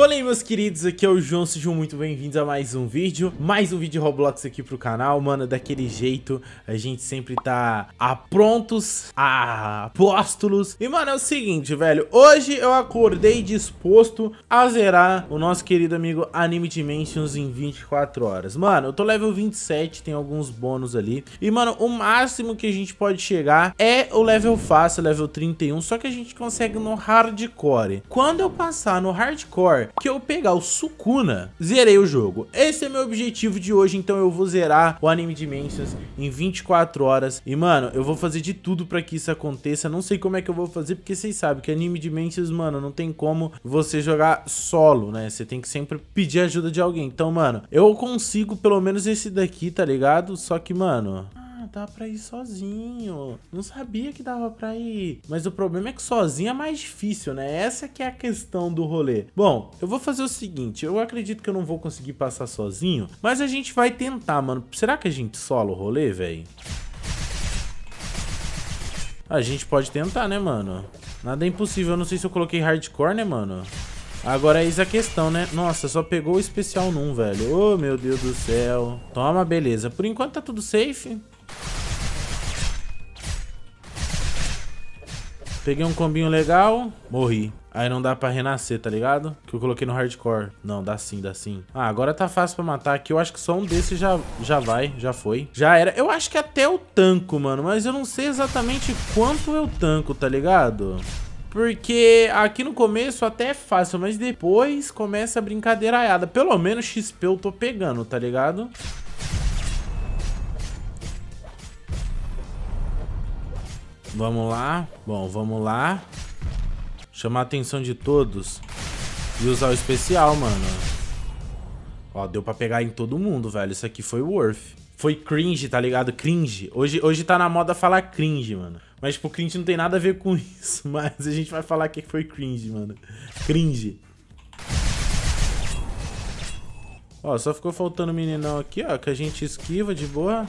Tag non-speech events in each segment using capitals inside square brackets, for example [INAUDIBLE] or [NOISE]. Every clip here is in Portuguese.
Fala aí meus queridos, aqui é o João, sejam muito bem-vindos a mais um vídeo Mais um vídeo Roblox aqui pro canal, mano, daquele jeito A gente sempre tá a prontos, a apóstolos E mano, é o seguinte, velho, hoje eu acordei disposto a zerar o nosso querido amigo Anime Dimensions em 24 horas Mano, eu tô level 27, tem alguns bônus ali E mano, o máximo que a gente pode chegar é o level fácil, level 31 Só que a gente consegue no hardcore Quando eu passar no hardcore que eu pegar o Sukuna, zerei o jogo. Esse é meu objetivo de hoje, então eu vou zerar o Anime Dimensions em 24 horas. E, mano, eu vou fazer de tudo pra que isso aconteça. Não sei como é que eu vou fazer, porque vocês sabem que Anime Dimensions, mano, não tem como você jogar solo, né? Você tem que sempre pedir ajuda de alguém. Então, mano, eu consigo pelo menos esse daqui, tá ligado? Só que, mano dá pra ir sozinho. Não sabia que dava pra ir. Mas o problema é que sozinho é mais difícil, né? Essa que é a questão do rolê. Bom, eu vou fazer o seguinte. Eu acredito que eu não vou conseguir passar sozinho, mas a gente vai tentar, mano. Será que a gente sola o rolê, velho? A gente pode tentar, né, mano? Nada é impossível. Eu não sei se eu coloquei hardcore, né, mano? Agora é isso a questão, né? Nossa, só pegou o especial num, velho. Ô, oh, meu Deus do céu. Toma, beleza. Por enquanto tá tudo safe. Peguei um combinho legal, morri. Aí não dá pra renascer, tá ligado? Que eu coloquei no hardcore. Não, dá sim, dá sim. Ah, agora tá fácil pra matar aqui. Eu acho que só um desses já, já vai, já foi. Já era. Eu acho que até o tanco, mano. Mas eu não sei exatamente quanto eu tanco, tá ligado? Porque aqui no começo até é fácil, mas depois começa a brincadeira brincadeiraiada. Pelo menos XP eu tô pegando, tá ligado? Vamos lá. Bom, vamos lá. Chamar a atenção de todos. E usar o especial, mano. Ó, deu pra pegar em todo mundo, velho. Isso aqui foi worth. Foi cringe, tá ligado? Cringe. Hoje, hoje tá na moda falar cringe, mano. Mas, tipo, cringe não tem nada a ver com [LAUGHS] isso. Mas a gente vai falar que foi cringe, mano. Cringe. Ó, só ficou faltando o meninão aqui, ó. Que a gente esquiva de boa.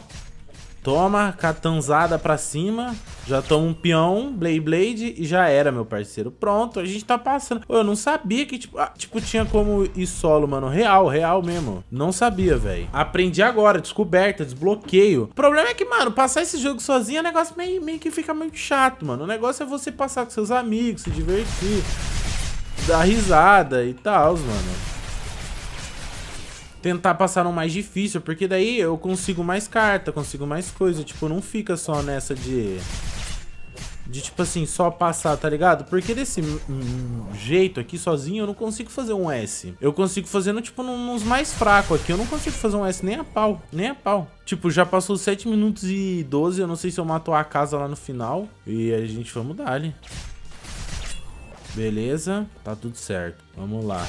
Toma, catanzada pra cima. Já toma um peão, Blade Blade e já era, meu parceiro. Pronto, a gente tá passando. Eu não sabia que, tipo, ah, tipo tinha como ir solo, mano. Real, real mesmo. Não sabia, velho. Aprendi agora, descoberta, desbloqueio. O problema é que, mano, passar esse jogo sozinho é um negócio meio, meio que fica meio chato, mano. O negócio é você passar com seus amigos, se divertir, dar risada e tal, mano tentar passar no mais difícil, porque daí eu consigo mais carta, consigo mais coisa. Tipo, não fica só nessa de... De, tipo assim, só passar, tá ligado? Porque desse jeito aqui, sozinho, eu não consigo fazer um S. Eu consigo fazer, no, tipo, nos mais fracos aqui. Eu não consigo fazer um S nem a pau, nem a pau. Tipo, já passou 7 minutos e 12. Eu não sei se eu mato a casa lá no final. E a gente, vamos dar ali. Beleza, tá tudo certo. Vamos lá.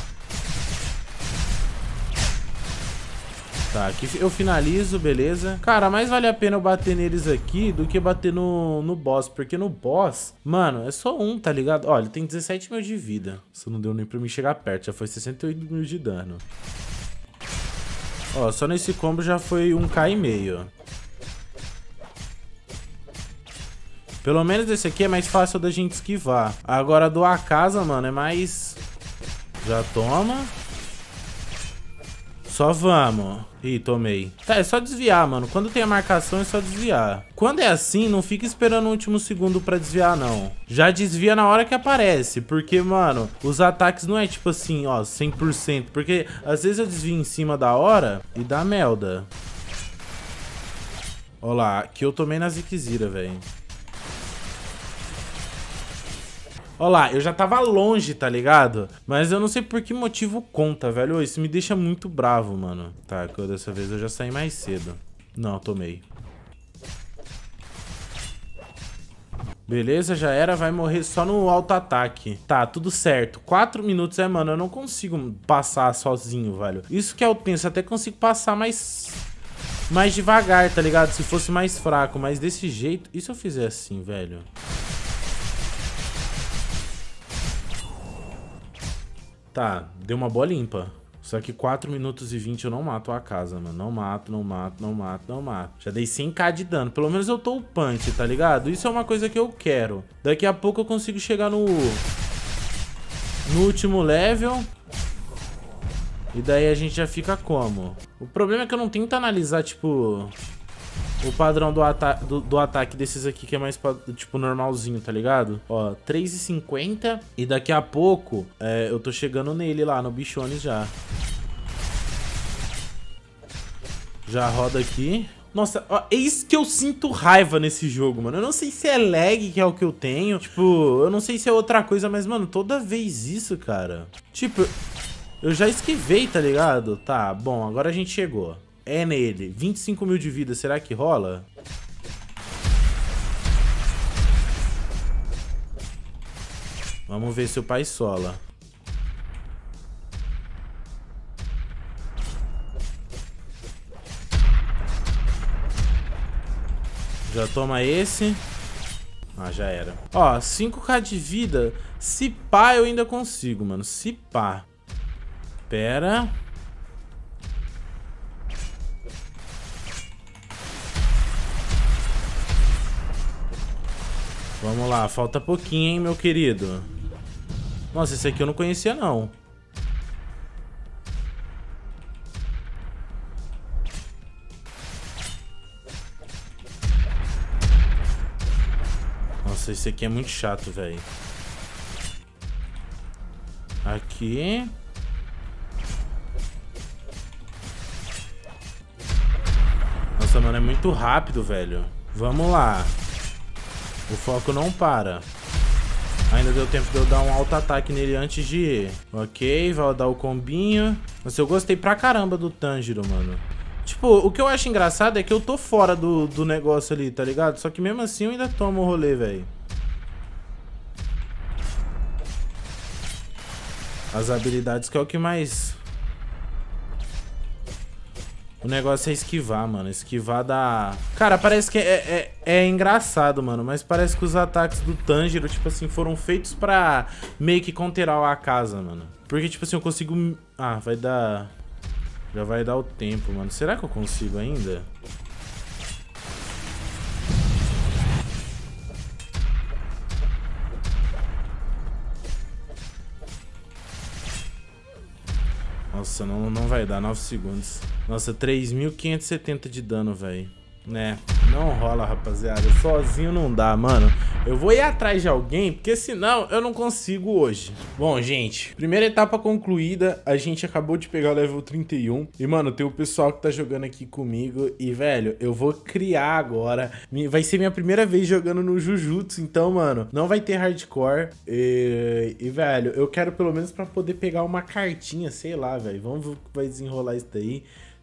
Tá, aqui eu finalizo, beleza. Cara, mais vale a pena eu bater neles aqui do que bater no, no boss. Porque no boss, mano, é só um, tá ligado? Olha, tem 17 mil de vida. Isso não deu nem pra me chegar perto. Já foi 68 mil de dano. Ó, só nesse combo já foi 1k e meio. Pelo menos esse aqui é mais fácil da gente esquivar. Agora do casa mano, é mais... Já toma. Só vamos. Ih, tomei. Tá, é só desviar, mano. Quando tem a marcação, é só desviar. Quando é assim, não fica esperando o último segundo pra desviar, não. Já desvia na hora que aparece, porque, mano, os ataques não é tipo assim, ó, 100%. Porque às vezes eu desvio em cima da hora e dá merda. Olha lá, que eu tomei na Zikzira, velho. Olha lá, eu já tava longe, tá ligado? Mas eu não sei por que motivo conta, velho. Isso me deixa muito bravo, mano. Tá, dessa vez eu já saí mais cedo. Não, tomei. Beleza, já era, vai morrer só no auto-ataque. Tá, tudo certo. Quatro minutos, é, mano, eu não consigo passar sozinho, velho. Isso que eu penso, até consigo passar mais... Mais devagar, tá ligado? Se fosse mais fraco, mas desse jeito... E se eu fizer assim, velho? Tá, deu uma boa limpa. Só que 4 minutos e 20 eu não mato a casa, mano. Não mato, não mato, não mato, não mato. Já dei 100k de dano. Pelo menos eu tô upante, tá ligado? Isso é uma coisa que eu quero. Daqui a pouco eu consigo chegar no... No último level. E daí a gente já fica como? O problema é que eu não tento analisar, tipo... O padrão do, ata do, do, ataque desses aqui que é mais, tipo, normalzinho, tá ligado? Ó, 3,50. E daqui a pouco é, eu tô chegando nele lá, no bichone já. Já roda aqui. Nossa, ó, é isso que eu sinto raiva nesse jogo, mano. Eu não sei se é lag, que é o que eu tenho. Tipo, eu não sei se é outra coisa, mas, mano, toda vez isso, cara. Tipo, eu já esquivei, tá ligado? Tá, bom, agora a gente chegou. É nele. 25 mil de vida, será que rola? Vamos ver se o pai sola. Já toma esse. Ah, já era. Ó, 5k de vida. Se pá, eu ainda consigo, mano. Se pá. Pera. lá, falta pouquinho, hein, meu querido. Nossa, esse aqui eu não conhecia, não. Nossa, esse aqui é muito chato, velho. Aqui. Nossa, mano, é muito rápido, velho. Vamos lá. O foco não para. Ainda deu tempo de eu dar um alto ataque nele antes de ir. Ok, vai dar o combinho. Mas eu gostei pra caramba do Tanjiro, mano. Tipo, o que eu acho engraçado é que eu tô fora do, do negócio ali, tá ligado? Só que mesmo assim eu ainda tomo o rolê, velho. As habilidades que é o que mais o negócio é esquivar, mano. Esquivar da... Cara, parece que é, é, é, engraçado, mano. Mas parece que os ataques do Tanjiro, tipo assim, foram feitos pra meio que counterar a casa, mano. Porque, tipo assim, eu consigo... Ah, vai dar... Já vai dar o tempo, mano. Será que eu consigo ainda? Nossa, não, não vai dar. 9 segundos. Nossa, 3.570 de dano, velho. Né. Não rola, rapaziada. Sozinho não dá, mano. Eu vou ir atrás de alguém, porque senão eu não consigo hoje. Bom, gente, primeira etapa concluída. A gente acabou de pegar o level 31. E, mano, tem o pessoal que tá jogando aqui comigo. E, velho, eu vou criar agora. Vai ser minha primeira vez jogando no Jujutsu. Então, mano, não vai ter hardcore. E, e velho, eu quero pelo menos pra poder pegar uma cartinha, sei lá, velho. Vamos ver o que vai desenrolar isso daí.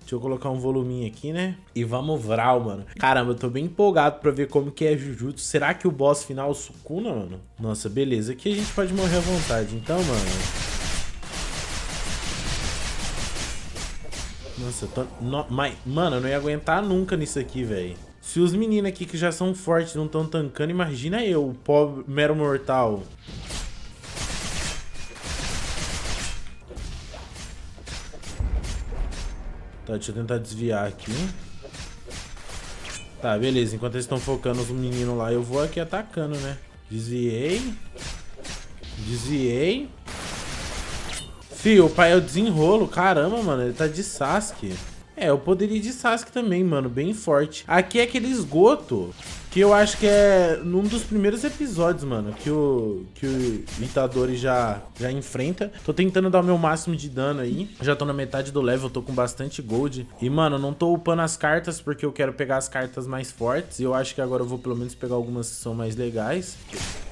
Deixa eu colocar um voluminho aqui, né? E vamos vral, mano. Caramba, eu tô bem empolgado pra ver como que é Jujutsu. Será que o boss final é o Sukuna, mano? Nossa, beleza. Aqui a gente pode morrer à vontade. Então, mano... Nossa, eu tô... No... Mas, mano, eu não ia aguentar nunca nisso aqui, velho. Se os meninos aqui que já são fortes não estão tancando, imagina eu, o pobre mero mortal. Tá, deixa eu tentar desviar aqui. Tá, beleza. Enquanto eles estão focando os meninos lá, eu vou aqui atacando, né? Desviei. Desviei. Fio, o pai é o desenrolo. Caramba, mano, ele tá de Sasuke. É, eu poderia ir de Sasuke também, mano. Bem forte. Aqui é aquele esgoto. Que eu acho que é num dos primeiros episódios, mano, que o, que o Itadori já, já enfrenta. Tô tentando dar o meu máximo de dano aí. Já tô na metade do level, tô com bastante gold. E, mano, não tô upando as cartas porque eu quero pegar as cartas mais fortes. E eu acho que agora eu vou pelo menos pegar algumas que são mais legais.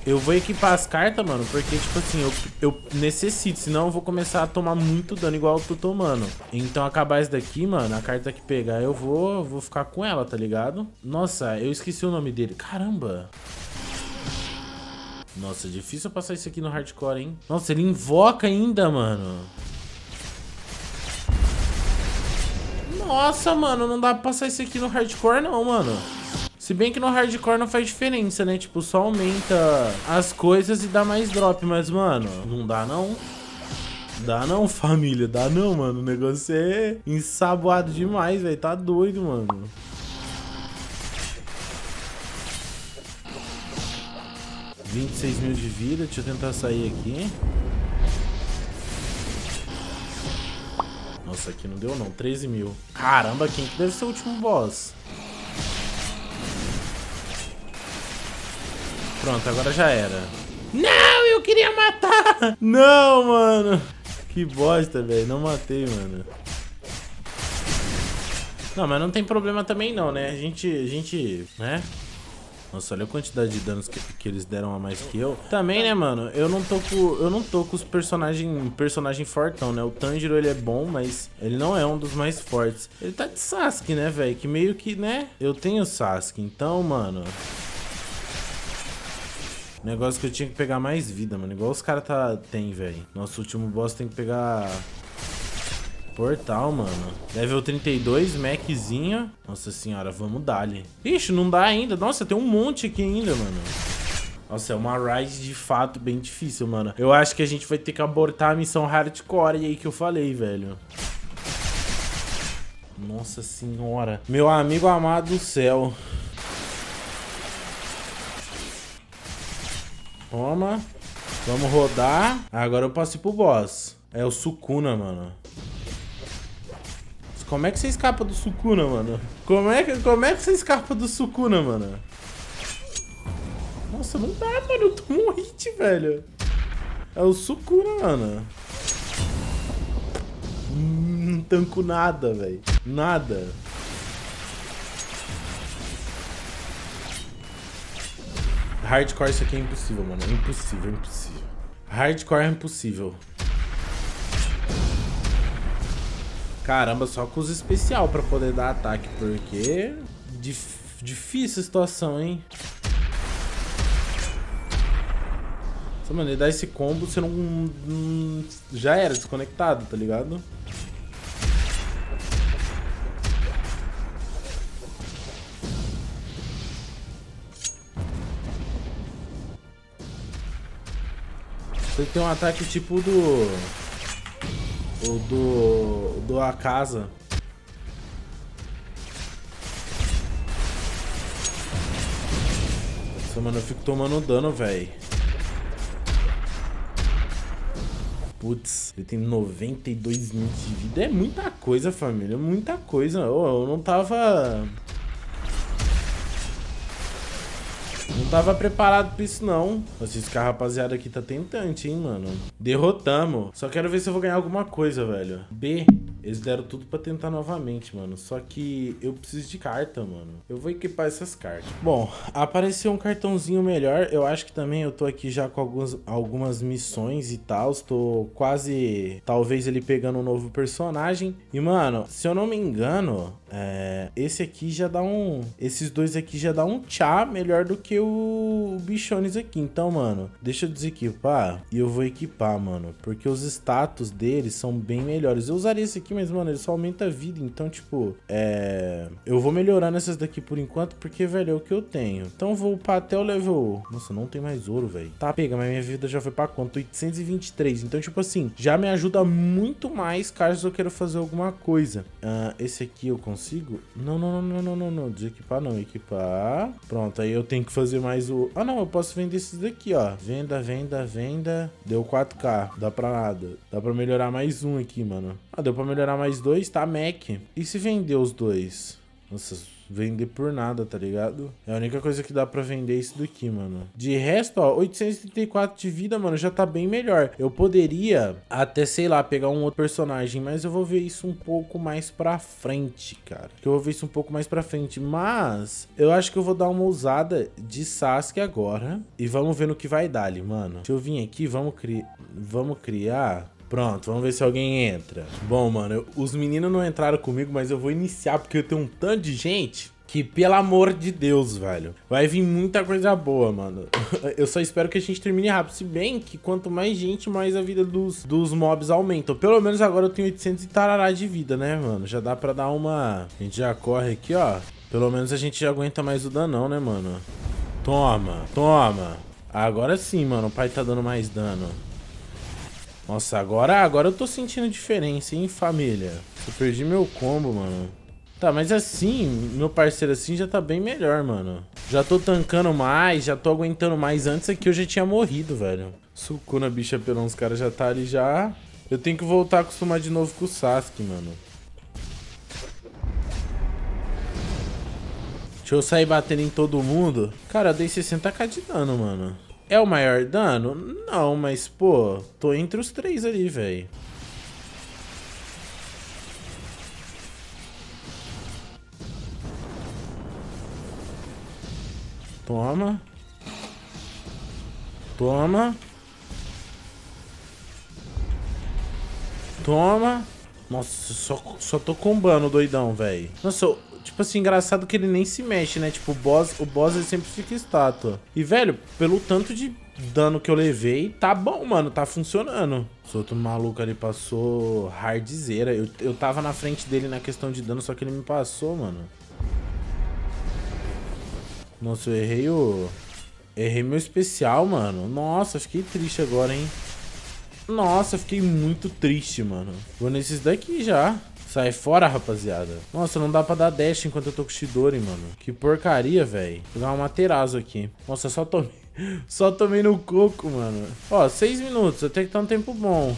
Eu vou equipar as cartas, mano, porque, tipo assim, eu, eu necessito, senão eu vou começar a tomar muito dano igual eu tô tomando. Então, acabar isso daqui, mano, a carta que pegar, eu vou, vou ficar com ela, tá ligado? Nossa, eu esqueci o nome nome dele. Caramba. Nossa, é difícil passar isso aqui no hardcore, hein? Nossa, ele invoca ainda, mano. Nossa, mano, não dá pra passar isso aqui no hardcore não, mano. Se bem que no hardcore não faz diferença, né? Tipo, só aumenta as coisas e dá mais drop. Mas, mano, não dá não. Dá não, família. Dá não, mano. O negócio é ensaboado demais, velho. Tá doido, mano. 26 mil de vida, deixa eu tentar sair aqui. Nossa, aqui não deu não, 13 mil. Caramba, quem que deve ser o último boss? Pronto, agora já era. Não, eu queria matar! Não, mano! Que bosta, velho, não matei, mano. Não, mas não tem problema também não, né? A gente, a gente, né? Nossa, olha a quantidade de danos que, que, eles deram a mais que eu. Também, né, mano? Eu não tô com, eu não tô com os personagens personagem fortão, né? O Tanjiro, ele é bom, mas ele não é um dos mais fortes. Ele tá de Sasuke, né, velho? Que meio que, né? Eu tenho Sasuke, então, mano... Negócio que eu tinha que pegar mais vida, mano. Igual os caras tá... tem, velho. Nosso último boss tem que pegar Portal, mano. Level 32, Maczinha. Nossa senhora, vamos dar ali. Ixi, não dá ainda. Nossa, tem um monte aqui ainda, mano. Nossa, é uma ride de fato bem difícil, mano. Eu acho que a gente vai ter que abortar a missão hardcore aí que eu falei, velho. Nossa senhora. Meu amigo amado do céu. Toma. Vamos rodar. Agora eu posso ir pro boss. É o Sukuna, mano. Como é que você escapa do Sukuna, mano? Como é que, como é que você escapa do Sukuna, mano? Nossa, não dá, mano. Eu tomo um hit, velho. É o Sukuna, mano. Hum, não tanco nada, velho. Nada. Hardcore isso aqui é impossível, mano. É impossível, é impossível. Hardcore é impossível. Caramba, só com os especial pra poder dar ataque, porque... Dif difícil a situação, hein? Só, mano, ele dá esse combo, você não, Já era, desconectado, tá ligado? Você tem um ataque tipo do... O do da casa. Nossa, mano, eu fico tomando dano, velho. Putz, ele tem 92 mil de vida. É muita coisa, família. É muita coisa. Eu, eu não tava... Não tava preparado pra isso, não. Nossa, esse carro, rapaziada, aqui tá tentante, hein, mano. Derrotamos. Só quero ver se eu vou ganhar alguma coisa, velho. B. Eles deram tudo para tentar novamente, mano. Só que eu preciso de carta, mano. Eu vou equipar essas cartas. Bom, apareceu um cartãozinho melhor. Eu acho que também eu tô aqui já com algumas, algumas missões e tal. Estou quase, talvez, ele pegando um novo personagem. E, mano, se eu não me engano, é, esse aqui já dá um... Esses dois aqui já dá um tchá melhor do que o bichones aqui. Então, mano, deixa eu desequipar e eu vou equipar, mano. Porque os status deles são bem melhores. Eu usaria esse aqui, mas, mano, ele só aumenta a vida. Então, tipo, é. Eu vou melhorar nessas daqui por enquanto, porque, velho, é o que eu tenho. Então, vou upar até o level. Nossa, não tem mais ouro, velho. Tá, pega, mas minha vida já foi pra quanto? 823. Então, tipo assim, já me ajuda muito mais caso eu quero fazer alguma coisa. Uh, esse aqui eu consigo? Não, não, não, não, não, não, Desequipar não. Equipar. Pronto, aí eu tenho que fazer mais o. Ah, não, eu posso vender esses daqui, ó. Venda, venda, venda. Deu 4K. Dá pra nada. Dá pra melhorar mais um aqui, mano. Ah, deu pra melhorar liberar mais dois, tá, Mac. E se vender os dois? Nossa, vender por nada, tá ligado? É a única coisa que dá pra vender isso daqui, mano. De resto, ó, 834 de vida, mano, já tá bem melhor. Eu poderia até, sei lá, pegar um outro personagem, mas eu vou ver isso um pouco mais pra frente, cara. Que eu vou ver isso um pouco mais pra frente, mas eu acho que eu vou dar uma ousada de Sasuke agora e vamos ver no que vai dar ali, mano. Deixa eu vir aqui, vamos, cri... vamos criar... Pronto, vamos ver se alguém entra. Bom, mano, eu, os meninos não entraram comigo, mas eu vou iniciar porque eu tenho um tanto de gente que, pelo amor de Deus, velho, vai vir muita coisa boa, mano. [LAUGHS] eu só espero que a gente termine rápido. Se bem que quanto mais gente, mais a vida dos, dos mobs aumenta. Pelo menos agora eu tenho 800 e tarará de vida, né, mano? Já dá pra dar uma... A gente já corre aqui, ó. Pelo menos a gente já aguenta mais o danão, né, mano? Toma, toma. Agora sim, mano, o pai tá dando mais dano. Nossa, agora, agora eu tô sentindo diferença, hein, família? Eu perdi meu combo, mano. Tá, mas assim, meu parceiro, assim já tá bem melhor, mano. Já tô tancando mais, já tô aguentando mais. Antes aqui eu já tinha morrido, velho. Sucuna, bicha pelão, os caras já tá ali já... Eu tenho que voltar a acostumar de novo com o Sasuke, mano. Deixa eu sair batendo em todo mundo. Cara, eu dei 60k de dano, mano. É o maior dano? Não, mas, pô, tô entre os três ali, velho. Toma. Toma. Toma. Nossa, só, só tô combando, doidão, velho. Nossa, Tipo assim, engraçado que ele nem se mexe, né? Tipo, o boss, o boss ele sempre fica estátua. E, velho, pelo tanto de dano que eu levei, tá bom, mano. Tá funcionando. Esse outro maluco ali passou hardzeira. Eu, eu tava na frente dele na questão de dano, só que ele me passou, mano. Nossa, eu errei o... Errei meu especial, mano. Nossa, fiquei triste agora, hein? Nossa, fiquei muito triste, mano. Vou nesses daqui já. Sai fora, rapaziada. Nossa, não dá pra dar dash enquanto eu tô com Shidori, mano. Que porcaria, velho. Vou dar uma materazo aqui. Nossa, só tomei... [LAUGHS] só tomei no coco, mano. Ó, seis minutos. Até que tá um tempo bom.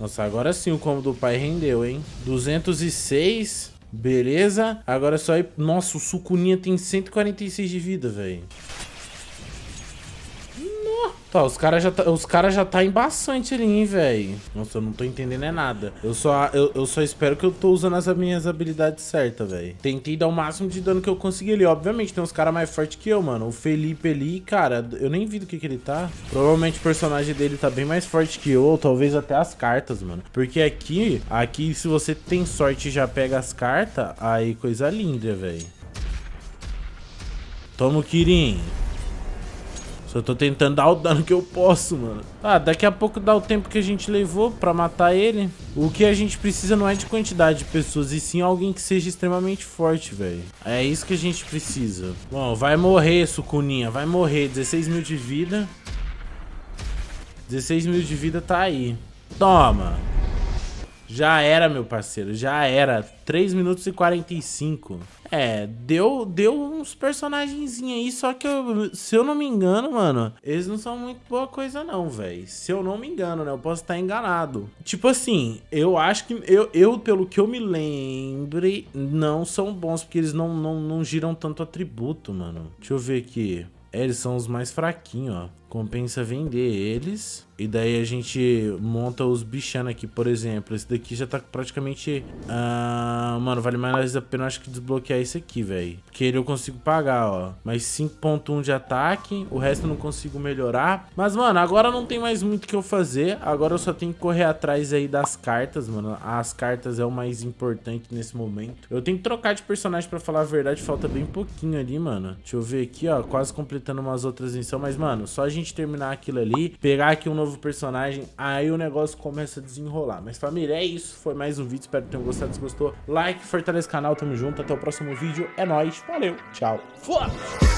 Nossa, agora sim o combo do pai rendeu, hein? 206... Beleza? Agora é só ir... Nossa, o Sucuninha tem 146 de vida, velho. Tá, os caras já, tá, os cara já tá embaçante ali, hein, velho. Nossa, eu não tô entendendo é nada. Eu só, eu, eu só espero que eu tô usando as minhas habilidades certas, velho. Tentei dar o máximo de dano que eu consegui ali. Obviamente, tem uns caras mais fortes que eu, mano. O Felipe ali, cara, eu nem vi do que que ele tá. Provavelmente o personagem dele tá bem mais forte que eu, ou talvez até as cartas, mano. Porque aqui, aqui, se você tem sorte e já pega as cartas, aí coisa linda, velho. Toma o Kirin. Só tô tentando dar o dano que eu posso, mano. Tá, ah, daqui a pouco dá o tempo que a gente levou pra matar ele. O que a gente precisa não é de quantidade de pessoas, e sim alguém que seja extremamente forte, velho. É isso que a gente precisa. Bom, vai morrer, sucuninha. Vai morrer. 16 mil de vida. 16 mil de vida tá aí. Toma. Já era, meu parceiro, já era. 3 minutos e 45. É, deu, deu uns personagenzinhos aí, só que eu, se eu não me engano, mano, eles não são muito boa coisa não, velho. Se eu não me engano, né? Eu posso estar enganado. Tipo assim, eu acho que... Eu, eu pelo que eu me lembre, não são bons, porque eles não, não, não giram tanto atributo, mano. Deixa eu ver aqui. É, eles são os mais fraquinhos, ó. Compensa vender eles. E daí a gente monta os bichanos aqui, por exemplo. Esse daqui já tá praticamente... Ah, mano, vale mais a pena acho que desbloquear esse aqui, velho. Porque ele eu consigo pagar, ó. Mais 5.1 de ataque. O resto eu não consigo melhorar. Mas, mano, agora não tem mais muito o que eu fazer. Agora eu só tenho que correr atrás aí das cartas, mano. As cartas é o mais importante nesse momento. Eu tenho que trocar de personagem pra falar a verdade. Falta bem pouquinho ali, mano. Deixa eu ver aqui, ó. Quase completando umas outras missões. Mas, mano, só a gente terminar aquilo ali. Pegar aqui um novo novos personagem, aí o negócio começa a desenrolar. Mas família, é isso, foi mais um vídeo, espero que tenham gostado, se gostou, like, fortalece o canal, tamo junto, até o próximo vídeo, é nóis, valeu, tchau, fui!